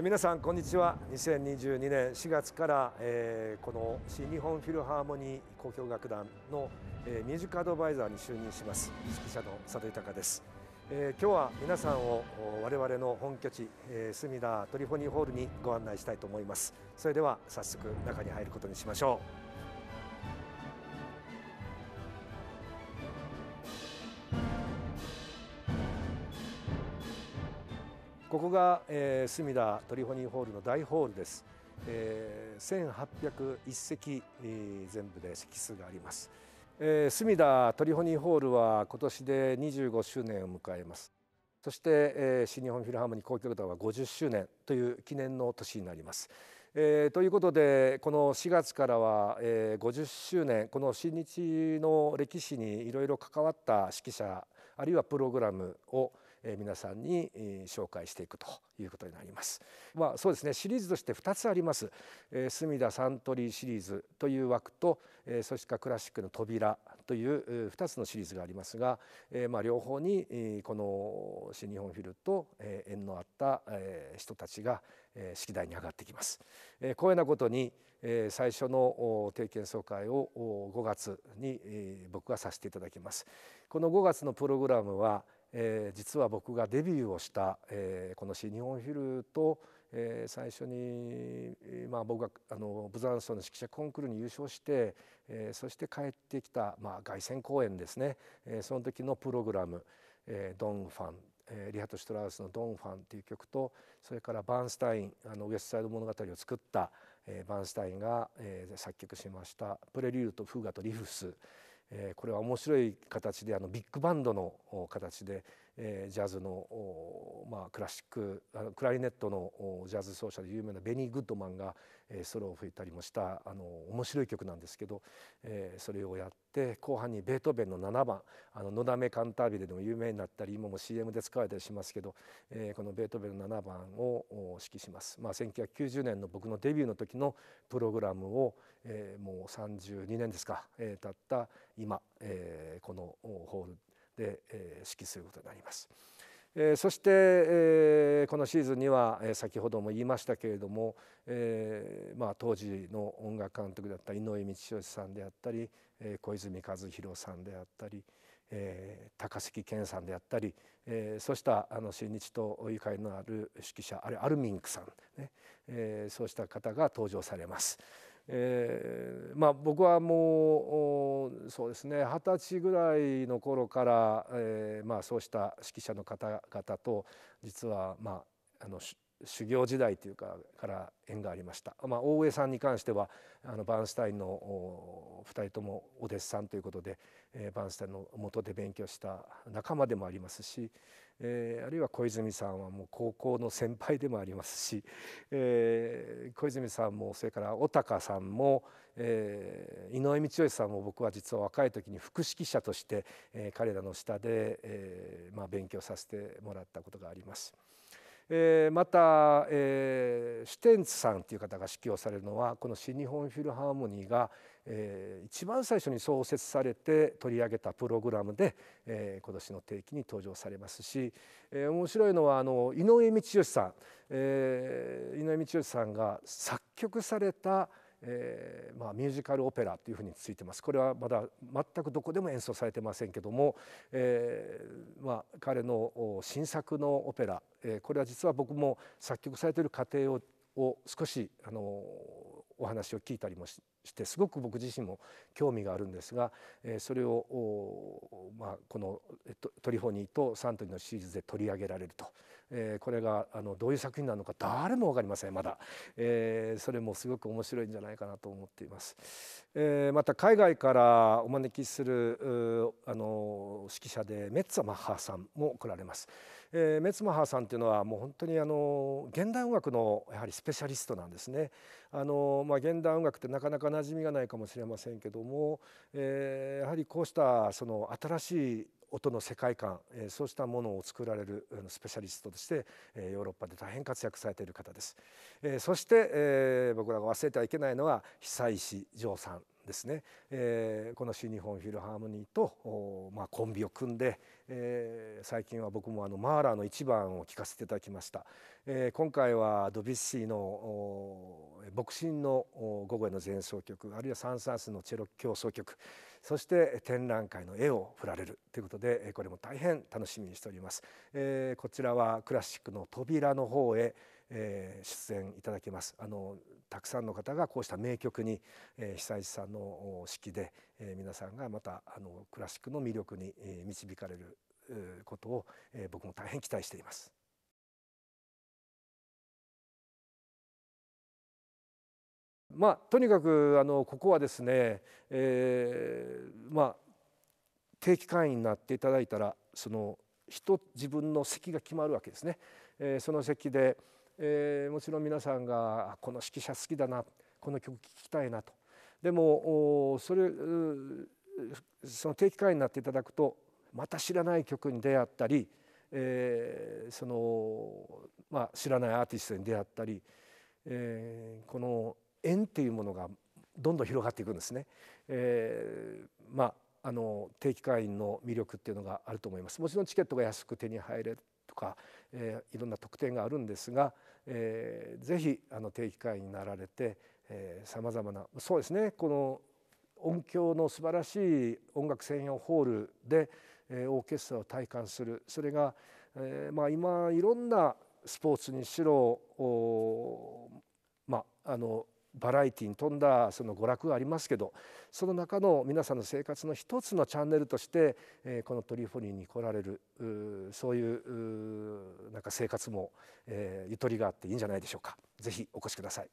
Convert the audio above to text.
皆さんこんにちは2022年4月から、えー、この新日本フィルハーモニー交響楽団の、えー、ミュージックアドバイザーに就任します指揮者の佐藤豊です、えー、今日は皆さんを我々の本拠地、えー、隅田トリフォニーホールにご案内したいと思いますそれでは早速中に入ることにしましょうここが、えー、隅田トリフォニーホールの大ホールです、えー、1801席、えー、全部で席数があります、えー、隅田トリフォニーホールは今年で25周年を迎えますそして、えー、新日本フィルハーモニー交響団は50周年という記念の年になります。えー、ということでこの4月からは、えー、50周年この新日の歴史にいろいろ関わった指揮者あるいはプログラムを、皆さんに紹介していくということになります。まあ、そうですねシリーズとして2つあります。隅田サントリーシリーズという枠とそしてクラシックの扉という2つのシリーズがありますが、まあ、両方にこの新日本フィルと縁のあった人たちが式台に上がってきます。こうういようなことに最初の定期総会を5月に僕がさせていただきます。この5月のプログラムはえー、実は僕がデビューをした、えー、この新日本フィルと、えー、最初に、まあ、僕があのブザンソンの指揮者コンクールに優勝して、えー、そして帰ってきた、まあ、凱旋公演ですね、えー、その時のプログラム「えー、ドン・ファン」えー、リハト・シュトラウスの「ドン・ファン」っていう曲とそれからバーンスタインあのウエスト・サイド物語を作った、えー、バーンスタインが、えー、作曲しました「プレリューとフーガとリフス」えこれは面白い形であのビッグバンドの形で、えジャズの、まあ、クラシッククラリネットのジャズ奏者で有名なベニー・グッドマンが、ソロを吹いたりもしたあの面白い曲なんですけど、それをやって後半にベートーベンの7番「あののだめカンタービレ」でも有名になったり今も CM で使われたりしますけど、このベートーベンの7番を指揮します。まあ、1990年の僕のデビューの時のプログラムを、もう32年ですか、たった今、このホールで、指揮することになります。えそして、えこのシーズンには、え先ほども言いましたけれども、えまあ、当時の音楽監督だった井上道義さんであったり、え小泉和弘さんであったり、え高杉健さんであったり、えそうしたあの新日とお愉快のある指揮者あるいはアルミンクさんね、えそうした方が登場されます。えーまあ、僕はもうそうですね二十歳ぐらいの頃から、えーまあ、そうした指揮者の方々と実は、まあ、あの修行時代というかから縁がありました、まあ、大江さんに関してはあのバーンシュタインの2人ともお弟子さんということで、えー、バーンシュタインの元で勉強した仲間でもありますし、えー、あるいは小泉さんはもう高校の先輩でもありますし、えー、小泉さんもそれから小高さんも、えー、井上道義さんも僕は実は若い時に副指揮者として、えー、彼らの下で、えーまあ、勉強させてもらったことがあります。えー、また、えー、シュテンツさんという方が指揮をされるのはこの新日本フィルハーモニーが、えー、一番最初に創設されて取り上げたプログラムで、えー、今年の定期に登場されますし、えー、面白いのはあの井上道義さん、えー、井上道義さんが作曲された「えー、まあ、ミュージカルオペラというふうについてますこれはまだ全くどこでも演奏されてませんけども、えー、まあ、彼の新作のオペラ、えー、これは実は僕も作曲されている過程を少しあのお話を聞いたりもしてすごく僕自身も興味があるんですが、えそれを、まあ、このえっと、トリフォニーとサントリーのシリーズで取り上げられると、えこれがあのどういう作品なのか誰も分かりませんまだ、えー、それもすごく面白いんじゃないかなと思っています。えまた海外からお招きするあの指揮者でメッツァマッハさんも来られます。えー、メツマハーさんっていうのはもう本当にあの現代音楽のやはりスペシャリストなんですね。あのまあ、現代音楽ってなかなか馴染みがないかもしれませんけども、えー、やはりこうしたその新しい音の世界観、えー、そうしたものを作られるスペシャリストとして、えー、ヨーロッパで大変活躍されている方です。えー、そして、えー、僕らが忘れてはいけないのは久石譲さんですね、えー、この新日本フィルハーモニーと、まあ、コンビを組んで、えー、最近は僕もあのマーラーの一番を聴かせていただきました、えー、今回はドビュッシーの「牧神の午後への前奏曲」あるいはサン・サンスのチェロ協奏曲そして展覧会の絵を振られるということでこれも大変楽しみにしております。えー、こちらはクラシックの扉の方へえ出演いただけますあのたくさんの方がこうした名曲に、え久石さんの式で、え皆さんがまたあのクラシックの魅力に、え導かれることを、え僕も大変期待しています。まあ、とにかくあのここはですね、えーまあ、定期会員になっていただいたらその人自分の席が決まるわけですね。えー、その席でえー、もちろん皆さんがこの指揮者好きだなこの曲聴きたいなとでもそれその定期会員になっていただくとまた知らない曲に出会ったり、えー、そのまあ、知らないアーティストに出会ったり、えー、この縁っていうものがどんどん広がっていくんですね。えー、まああの定期会員の魅力っていうのがあると思いますもちろんチケットが安く手に入れとか、えー、いろんな特典があるんですが、えー、ぜひあの定期会員になられてさまざまなそうですねこの音響の素晴らしい音楽専用ホールで、えー、オーケストラを体感するそれが、えーまあ、今いろんなスポーツにしろまああのバラエティに富んだその娯楽がありますけどその中の皆さんの生活の一つのチャンネルとしてこのトリフォニーに来られるそういうなんか生活もゆとりがあっていいんじゃないでしょうか。ぜひお越しください